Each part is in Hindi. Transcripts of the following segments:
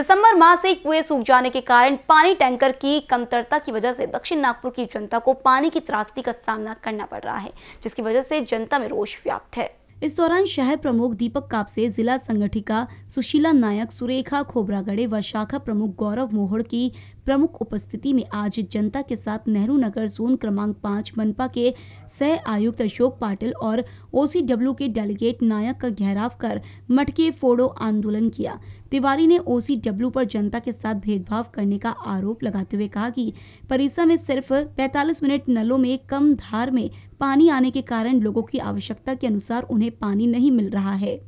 दिसंबर माह से कुएं सूख जाने के कारण पानी टैंकर की कमतरता की वजह से दक्षिण नागपुर की जनता को पानी की त्रासदी का सामना करना पड़ रहा है जिसकी वजह से जनता में रोष व्याप्त है इस दौरान शहर प्रमुख दीपक कापसे जिला संगठिका सुशीला नायक सुरेखा खोबरागड़े व शाखा प्रमुख गौरव मोहड़ की प्रमुख उपस्थिति में आज जनता के साथ नेहरू नगर जोन क्रमांक पाँच मनपा के सह आयुक्त अशोक पाटिल और ओसीडब्ल्यू के डेलीगेट नायक का घेराव कर मटके फोड़ो आंदोलन किया तिवारी ने ओसीडब्ल्यू पर जनता के साथ भेदभाव करने का आरोप लगाते हुए कहा कि परिसर में सिर्फ 45 मिनट नलों में कम धार में पानी आने के कारण लोगों की आवश्यकता के अनुसार उन्हें पानी नहीं मिल रहा है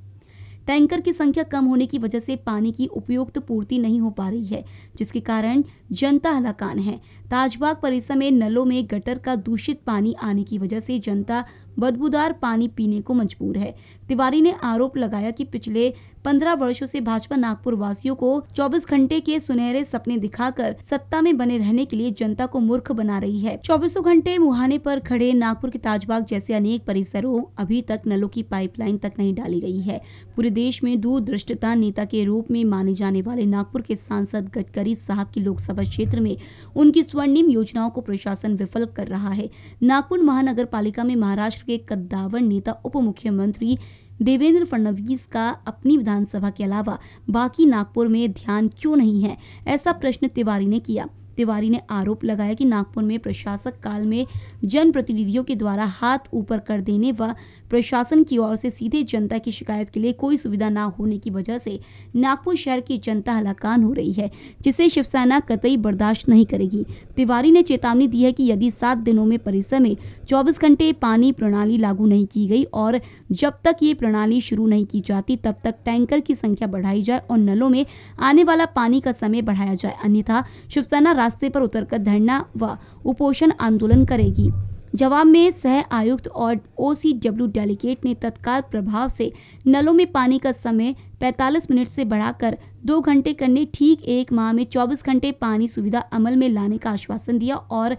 टैंकर की संख्या कम होने की वजह से पानी की उपयुक्त पूर्ति नहीं हो पा रही है जिसके कारण जनता हलाकान है ताजबाग परिसर में नलों में गटर का दूषित पानी आने की वजह से जनता बदबूदार पानी पीने को मजबूर है तिवारी ने आरोप लगाया कि पिछले पंद्रह वर्षों से भाजपा नागपुर वासियों को चौबीस घंटे के सुनहरे सपने दिखाकर सत्ता में बने रहने के लिए जनता को मूर्ख बना रही है चौबीसों घंटे मुहाने पर खड़े नागपुर के ताजबाग जैसे अनेक परिसरों अभी तक नलों की पाइपलाइन तक नहीं डाली गई है पूरे देश में दूरदृष्टता नेता के रूप में माने जाने वाले नागपुर के सांसद गडकरी साहब की लोकसभा क्षेत्र में उनकी स्वर्णिम योजनाओं को प्रशासन विफल कर रहा है नागपुर महानगर पालिका में महाराष्ट्र राष्ट्र के कद्दावर नेता उप मुख्यमंत्री देवेंद्र फडणवीस का अपनी विधानसभा के अलावा बाकी नागपुर में ध्यान क्यों नहीं है ऐसा प्रश्न तिवारी ने किया तिवारी ने आरोप लगाया कि नागपुर में प्रशासक काल में जनप्रतिनिधियों के द्वारा हाथ ऊपर कर देने व प्रशासन की ओर से सीधे जनता की शिकायत के लिए कोई सुविधा ना होने की वजह से नागपुर शहर की जनता हलाकान हो रही है जिसे शिवसेना कतई बर्दाश्त नहीं करेगी तिवारी ने चेतावनी दी है कि यदि सात दिनों में परिसर में चौबीस घंटे पानी प्रणाली लागू नहीं की गई और जब तक ये प्रणाली शुरू नहीं की जाती तब तक टैंकर की संख्या बढ़ाई जाए और नलों में आने वाला पानी का समय बढ़ाया जाए अन्यथा शिवसेना रास्ते पर उतरकर धरना व उपोषण आंदोलन करेगी जवाब में सह आयुक्त और ओसीडब्ल्यू डेलीगेट ने तत्काल प्रभाव से नलों में पानी का समय 45 मिनट से बढ़ाकर दो घंटे करने ठीक एक माह में 24 घंटे पानी सुविधा अमल में लाने का आश्वासन दिया और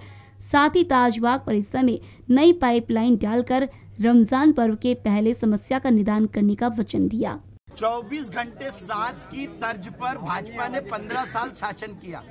साथ ही ताजबाग परिसर में नई पाइपलाइन डालकर रमजान पर्व के पहले समस्या का निदान करने का वचन दिया 24 घंटे सात की तर्ज पर भाजपा ने 15 साल शासन किया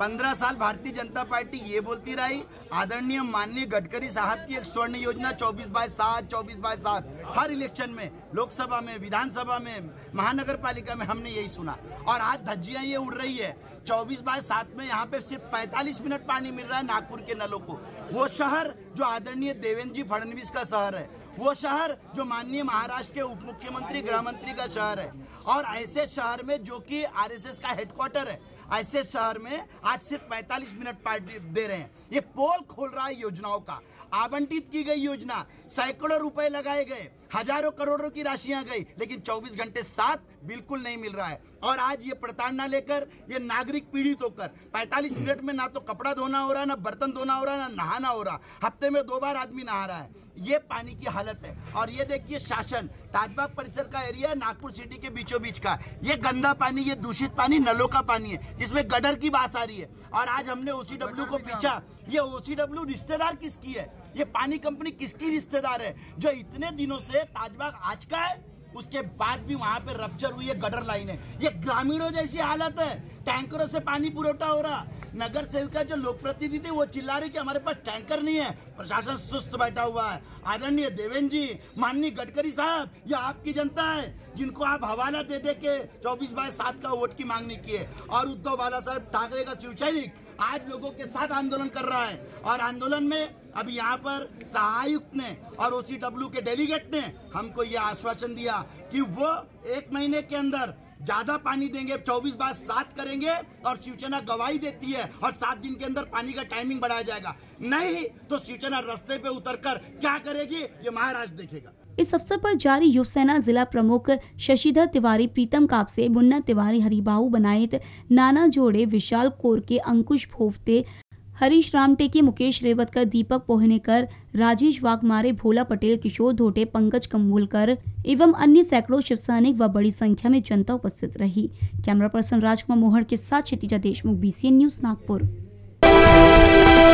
पंद्रह साल भारतीय जनता पार्टी ये बोलती रही आदरणीय माननीय गडकरी साहब की एक स्वर्ण योजना चौबीस बाय सात चौबीस बाय सात हर इलेक्शन में लोकसभा में विधानसभा में महानगर पालिका में हमने यही सुना और आज धज्जियां ये उड़ रही है चौबीस बाय सात में यहाँ पे सिर्फ पैंतालीस मिनट पानी मिल रहा है नागपुर के नलों को वो शहर जो आदरणीय देवेंद्र जी फडनवीस का शहर है वो शहर जो माननीय महाराष्ट्र के उप मुख्यमंत्री गृह मंत्री का शहर है और ऐसे शहर में जो कि आरएसएस का हेडक्वार्टर है ऐसे शहर में आज सिर्फ 45 मिनट पार्टी दे रहे हैं ये पोल खोल रहा है योजनाओं का आवंटित की गई योजना सैकड़ों रुपए लगाए गए हजारों करोड़ों की राशियां गई लेकिन 24 घंटे साथ बिल्कुल नहीं मिल रहा है और आज ये प्रताड़ना लेकर ये नागरिक पीड़ित होकर 45 मिनट में ना तो कपड़ा धोना हो रहा ना बर्तन धोना हो रहा ना नहाना हो रहा हफ्ते में दो बार आदमी नहा रहा है ये पानी की हालत है और ये देखिए शासन ताजबाग परिसर का एरिया नागपुर सिटी के बीचों बीच का ये गंदा पानी ये दूषित पानी नलों का पानी है जिसमें गडर की बात आ रही है और आज हमने ओसी डब्ल्यू को पीछा ये ओसी डब्ल्यू रिश्तेदार किसकी है ये पानी कंपनी किसकी रिश्तेदार है जो इतने दिनों से ताजबाग आज का है उसके बाद भी वहां पर रपच्चर हुई है गडर लाइन है ये ग्रामीणों जैसी हालत है टैंकरों से पानी पुरोटा हो रहा नगर सेविका जो लोक प्रतिनिधि थे वो चिल्ला रही कि हमारे पास टैंकर नहीं है प्रशासन सुस्त बैठा हुआ है आदरणीय देवेंद्र जी माननीय गडकरी साहब ये आपकी जनता है जिनको आप हवाला दे दे के चौबीस बाय सात का वोट की मांग नहीं किए और उद्धव बाला साहब ठाकरे का शिव आज लोगों के साथ आंदोलन कर रहा है और आंदोलन में अब यहाँ पर सहायुक्त ने और ओसीडब्ल्यू के डेलीगेट ने हमको ये आश्वासन दिया कि वो एक महीने के अंदर ज्यादा पानी देंगे चौबीस बार सात करेंगे और शिवसेना गवाही देती है और सात दिन के अंदर पानी का टाइमिंग बढ़ाया जाएगा नहीं तो शिवसेना रस्ते पे उतरकर क्या करेगी ये महाराष्ट्र देखेगा इस अवसर पर जारी युवसेना जिला प्रमुख शशिधर तिवारी प्रीतम काप से मुन्ना तिवारी हरिबाऊ बनायत नाना जोड़े विशाल कोर के अंकुश भोवते हरीश रामटेके मुकेश रेवतकर दीपक पोहनेकर राजेश वाघमारे भोला पटेल किशोर धोटे पंकज कम्बुलकर एवं अन्य सैकड़ों शिवसैनिक व बड़ी संख्या में जनता उपस्थित रही कैमरा पर्सन राजकुमार मोहर के साथ क्षितिजा देशमुख बीसीएन न्यूज नागपुर